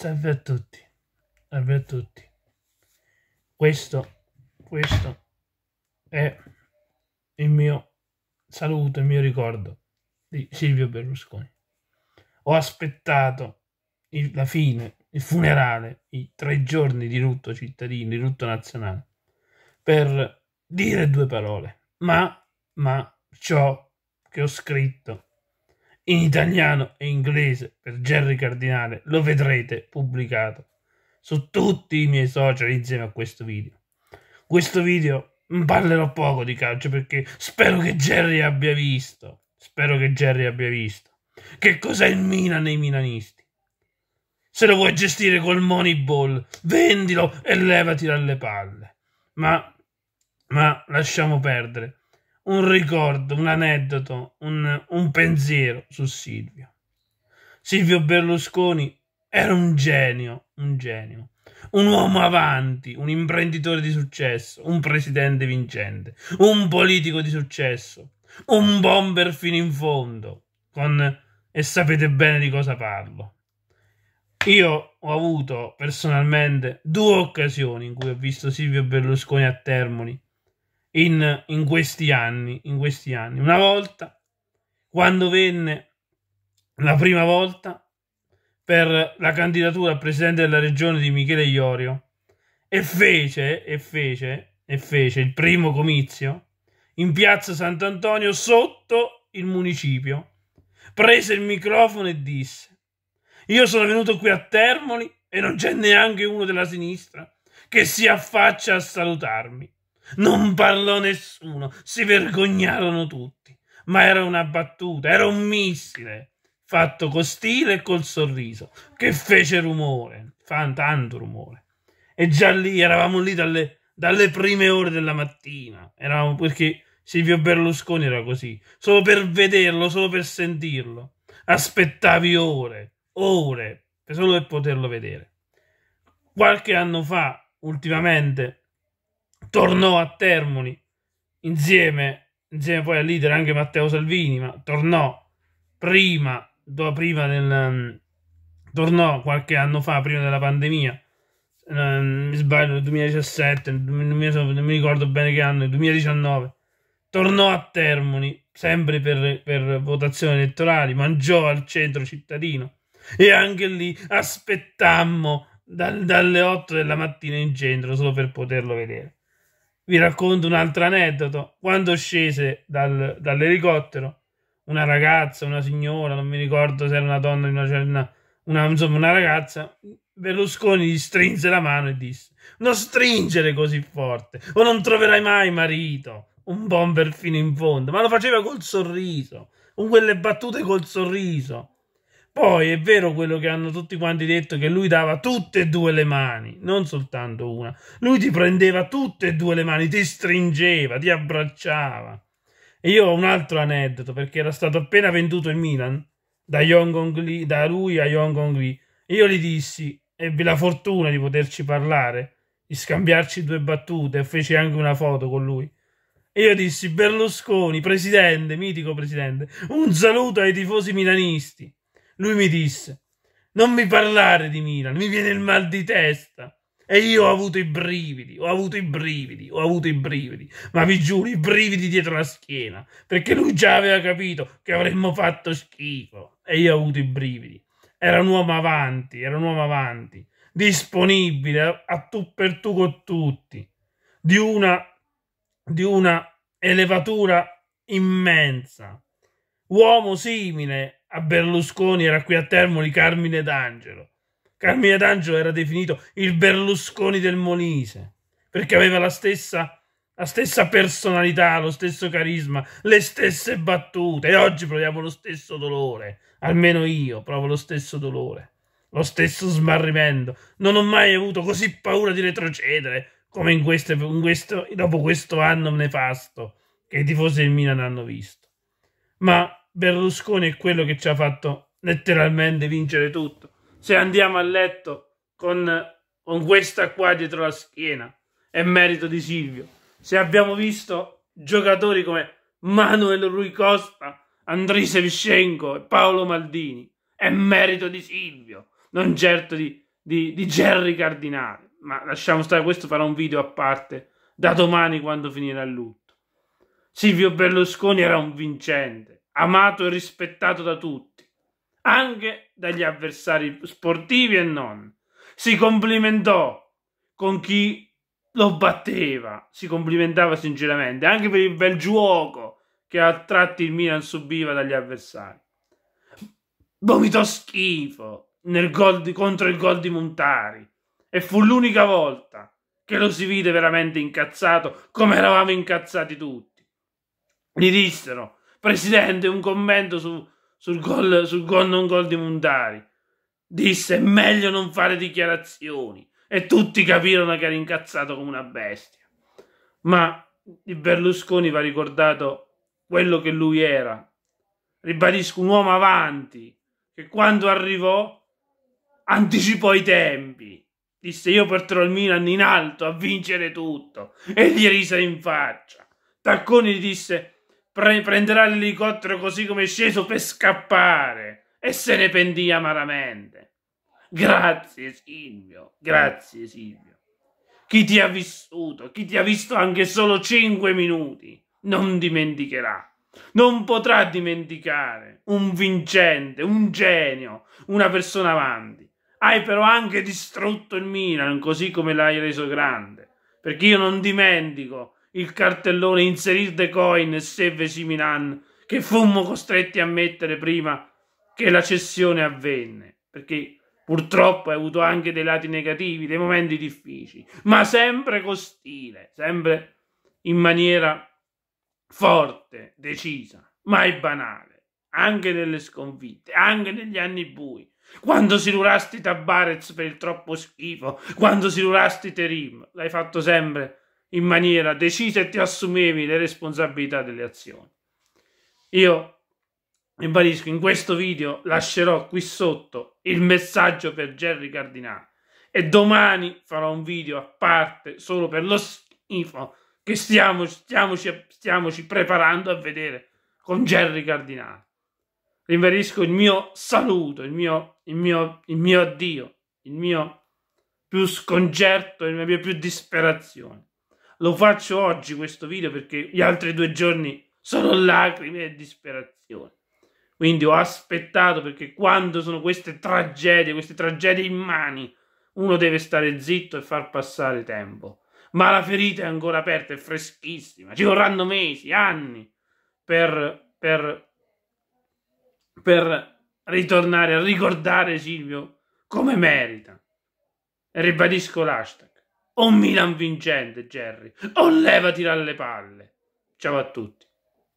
Salve a tutti, salve a tutti. Questo, questo è il mio saluto, il mio ricordo di Silvio Berlusconi. Ho aspettato il, la fine, il funerale, i tre giorni di lutto cittadino, di lutto nazionale, per dire due parole, ma, ma ciò che ho scritto in italiano e inglese per Jerry Cardinale, lo vedrete pubblicato su tutti i miei social insieme a questo video. Questo video mm, parlerò poco di calcio perché spero che Jerry abbia visto, spero che Jerry abbia visto che cos'è il Milan nei milanisti. Se lo vuoi gestire col Moneyball, vendilo e levati dalle palle. Ma, ma lasciamo perdere un ricordo, un aneddoto, un, un pensiero su Silvio. Silvio Berlusconi era un genio, un genio, un uomo avanti, un imprenditore di successo, un presidente vincente, un politico di successo, un bomber fino in fondo, con... e sapete bene di cosa parlo. Io ho avuto personalmente due occasioni in cui ho visto Silvio Berlusconi a Termoli in, in, questi anni, in questi anni. Una volta, quando venne la prima volta per la candidatura a presidente della regione di Michele Iorio e fece, e fece, e fece il primo comizio in piazza Sant'Antonio sotto il municipio, prese il microfono e disse io sono venuto qui a Termoli e non c'è neanche uno della sinistra che si affaccia a salutarmi. Non parlò nessuno, si vergognarono tutti. Ma era una battuta, era un missile fatto con stile e col sorriso, che fece rumore, fan tanto rumore. E già lì eravamo lì dalle, dalle prime ore della mattina. Eravamo perché Silvio Berlusconi era così, solo per vederlo, solo per sentirlo. Aspettavi ore, ore, solo per poterlo vedere. Qualche anno fa, ultimamente, tornò a Termoli insieme, insieme poi al leader anche Matteo Salvini, ma tornò prima, do, prima del, mm, tornò qualche anno fa, prima della pandemia, eh, mi sbaglio nel 2017, non mi, non mi, ricordo bene che anno, nel 2019, tornò a Termoli sempre per, per votazioni elettorali, mangiò al centro cittadino e anche lì aspettammo dal, dalle 8 della mattina in centro solo per poterlo vedere. Vi racconto un altro aneddoto. Quando scese dal, dall'elicottero, una ragazza, una signora, non mi ricordo se era una donna, una, cioè, una, una, insomma una ragazza, Berlusconi gli strinse la mano e disse non stringere così forte o non troverai mai marito, un bomber fino in fondo, ma lo faceva col sorriso, con quelle battute col sorriso. Poi è vero quello che hanno tutti quanti detto che lui dava tutte e due le mani, non soltanto una. Lui ti prendeva tutte e due le mani, ti stringeva, ti abbracciava. E io ho un altro aneddoto perché era stato appena venduto il Milan da, Lee, da lui a Hong Gong Lee. E io gli dissi, ebbi la fortuna di poterci parlare, di scambiarci due battute e feci anche una foto con lui. E io dissi, Berlusconi, presidente, mitico presidente, un saluto ai tifosi milanisti. Lui mi disse: Non mi parlare di Milan, mi viene il mal di testa. E io ho avuto i brividi, ho avuto i brividi, ho avuto i brividi, ma vi giuro, i brividi dietro la schiena, perché lui già aveva capito che avremmo fatto schifo. E io ho avuto i brividi. Era un uomo avanti, era un uomo avanti, disponibile a tu per tu con tutti, di una, di una elevatura immensa. Uomo simile a Berlusconi era qui a Termoli Carmine D'Angelo. Carmine D'Angelo era definito il Berlusconi del Molise perché aveva la stessa, la stessa personalità, lo stesso carisma, le stesse battute. E oggi proviamo lo stesso dolore, almeno io provo lo stesso dolore, lo stesso smarrimento. Non ho mai avuto così paura di retrocedere come in queste, in questo, dopo questo anno nefasto che i tifosi del Milan hanno visto. Ma Berlusconi è quello che ci ha fatto letteralmente vincere tutto. Se andiamo a letto con, con questa qua dietro la schiena, è merito di Silvio. Se abbiamo visto giocatori come Manuel Rui Costa, Andrei Sevchenko e Paolo Maldini, è merito di Silvio, non certo di, di, di Jerry Cardinale. Ma lasciamo stare, questo farà un video a parte da domani quando finirà il lutto. Silvio Berlusconi era un vincente amato e rispettato da tutti, anche dagli avversari sportivi e non. Si complimentò con chi lo batteva, si complimentava sinceramente, anche per il bel gioco che a tratti il Milan subiva dagli avversari. Vomitò schifo di, contro il gol di Montari e fu l'unica volta che lo si vide veramente incazzato come eravamo incazzati tutti. Gli dissero Presidente, un commento su, sul, gol, sul gol non gol di Mundari. Disse, è meglio non fare dichiarazioni. E tutti capirono che era incazzato come una bestia. Ma il Berlusconi va ricordato quello che lui era. Ribadisco, un uomo avanti, che quando arrivò anticipò i tempi. Disse io porterò il Milan in alto a vincere tutto. E gli rise in faccia. Tacconi disse pre- prenderà l'elicottero così come è sceso per scappare e se ne pentì amaramente. Grazie Silvio, grazie Silvio. Chi ti ha vissuto, chi ti ha visto anche solo cinque minuti, non dimenticherà. Non potrà dimenticare un vincente, un genio, una persona avanti. Hai però anche distrutto il Milan, così come l'hai reso grande. Perché io non dimentico il cartellone inserir the coin e save Similan che fummo costretti a mettere prima che la cessione avvenne, perché purtroppo hai avuto anche dei lati negativi, dei momenti difficili, ma sempre con stile, sempre in maniera forte, decisa, mai banale, anche nelle sconfitte, anche negli anni bui, quando si lurasti Tabarez per il troppo schifo, quando si lurasti Terim, l'hai fatto sempre in maniera decisa e ti assumevi le responsabilità delle azioni. Io ribadisco, in questo video lascerò qui sotto il messaggio per Jerry Cardinale e domani farò un video a parte solo per lo schifo che stiamo, stiamoci, stiamoci preparando a vedere con Jerry Cardinale. Rinverisco il mio saluto, il mio, il mio, il mio addio, il mio più sconcerto, e la mia più disperazione. Lo faccio oggi questo video perché gli altri due giorni sono lacrime e disperazione. Quindi ho aspettato perché quando sono queste tragedie, queste tragedie immani, uno deve stare zitto e far passare tempo. Ma la ferita è ancora aperta, è freschissima. Ci vorranno mesi, anni per, per, per ritornare a ricordare Silvio come merita. E ribadisco l'hashtag o Milan vincente, Jerry, o levati dalle palle. Ciao a tutti.